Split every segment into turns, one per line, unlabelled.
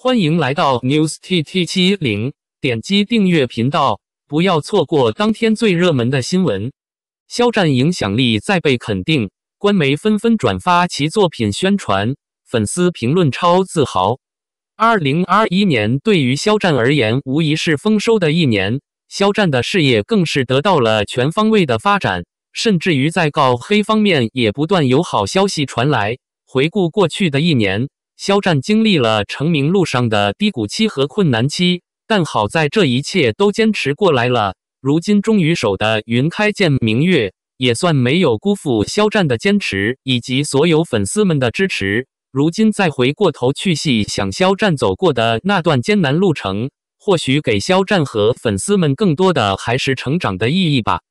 欢迎来到 News T T 七零，点击订阅频道，不要错过当天最热门的新闻。肖战影响力再被肯定，官媒纷纷转发其作品宣传，粉丝评论超自豪。二零二一年对于肖战而言，无疑是丰收的一年，肖战的事业更是得到了全方位的发展，甚至于在告黑方面也不断有好消息传来。回顾过去的一年。肖战经历了成名路上的低谷期和困难期，但好在这一切都坚持过来了。如今终于守得云开见明月，也算没有辜负肖战的坚持以及所有粉丝们的支持。如今再回过头去细想肖战走过的那段艰难路程，或许给肖战和粉丝们更多的还是成长的意义吧。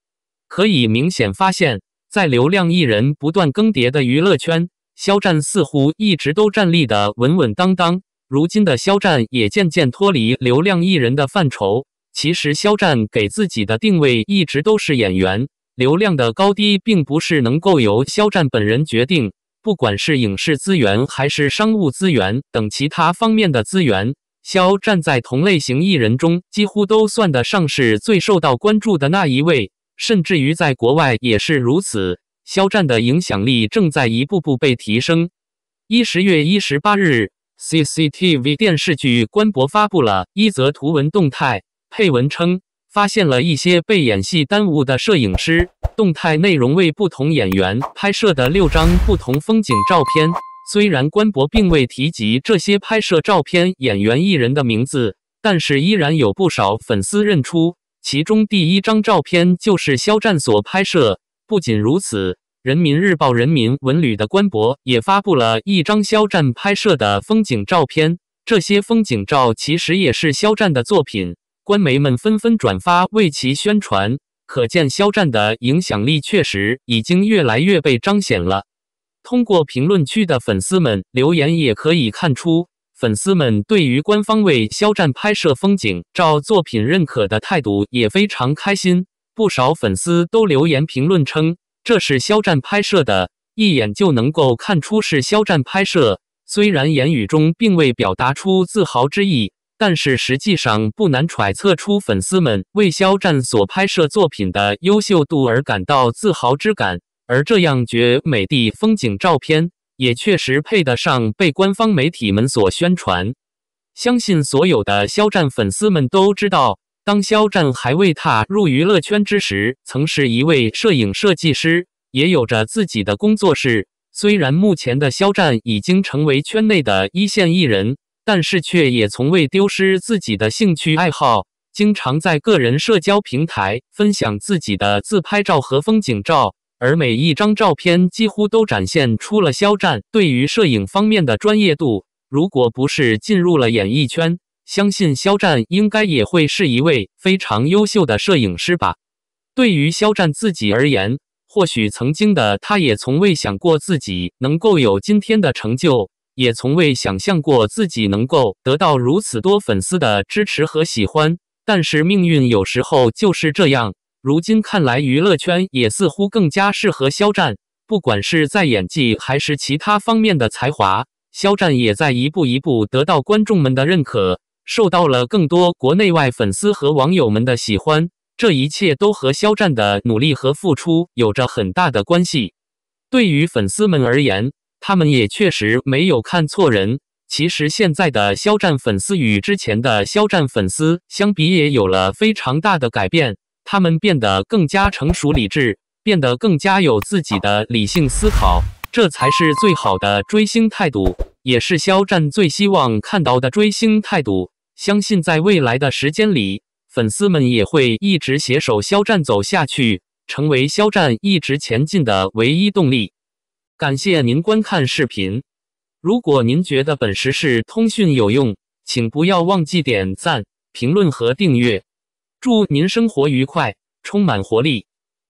可以明显发现，在流量艺人不断更迭的娱乐圈。肖战似乎一直都站立的稳稳当当，如今的肖战也渐渐脱离流量艺人的范畴。其实，肖战给自己的定位一直都是演员，流量的高低并不是能够由肖战本人决定。不管是影视资源，还是商务资源等其他方面的资源，肖战在同类型艺人中几乎都算得上是最受到关注的那一位，甚至于在国外也是如此。肖战的影响力正在一步步被提升。一十月一十八日，CCTV 电视剧官博发布了一则图文动态，配文称发现了一些被演戏耽误的摄影师。动态内容为不同演员拍摄的六张不同风景照片。虽然官博并未提及这些拍摄照片演员艺人的名字，但是依然有不少粉丝认出，其中第一张照片就是肖战所拍摄。不仅如此，《人民日报》《人民文旅》的官博也发布了一张肖战拍摄的风景照片。这些风景照其实也是肖战的作品，官媒们纷纷转发为其宣传，可见肖战的影响力确实已经越来越被彰显了。通过评论区的粉丝们留言，也可以看出粉丝们对于官方为肖战拍摄风景照作品认可的态度也非常开心。不少粉丝都留言评论称，这是肖战拍摄的，一眼就能够看出是肖战拍摄。虽然言语中并未表达出自豪之意，但是实际上不难揣测出粉丝们为肖战所拍摄作品的优秀度而感到自豪之感。而这样绝美的风景照片，也确实配得上被官方媒体们所宣传。相信所有的肖战粉丝们都知道。当肖战还未踏入娱乐圈之时，曾是一位摄影设计师，也有着自己的工作室。虽然目前的肖战已经成为圈内的一线艺人，但是却也从未丢失自己的兴趣爱好，经常在个人社交平台分享自己的自拍照和风景照，而每一张照片几乎都展现出了肖战对于摄影方面的专业度。如果不是进入了演艺圈，相信肖战应该也会是一位非常优秀的摄影师吧。对于肖战自己而言，或许曾经的他也从未想过自己能够有今天的成就，也从未想象过自己能够得到如此多粉丝的支持和喜欢。但是命运有时候就是这样。如今看来，娱乐圈也似乎更加适合肖战。不管是在演技还是其他方面的才华，肖战也在一步一步得到观众们的认可。受到了更多国内外粉丝和网友们的喜欢，这一切都和肖战的努力和付出有着很大的关系。对于粉丝们而言，他们也确实没有看错人。其实现在的肖战粉丝与之前的肖战粉丝相比，也有了非常大的改变，他们变得更加成熟理智，变得更加有自己的理性思考，这才是最好的追星态度，也是肖战最希望看到的追星态度。相信在未来的时间里，粉丝们也会一直携手肖战走下去，成为肖战一直前进的唯一动力。感谢您观看视频，如果您觉得本时事通讯有用，请不要忘记点赞、评论和订阅。祝您生活愉快，充满活力！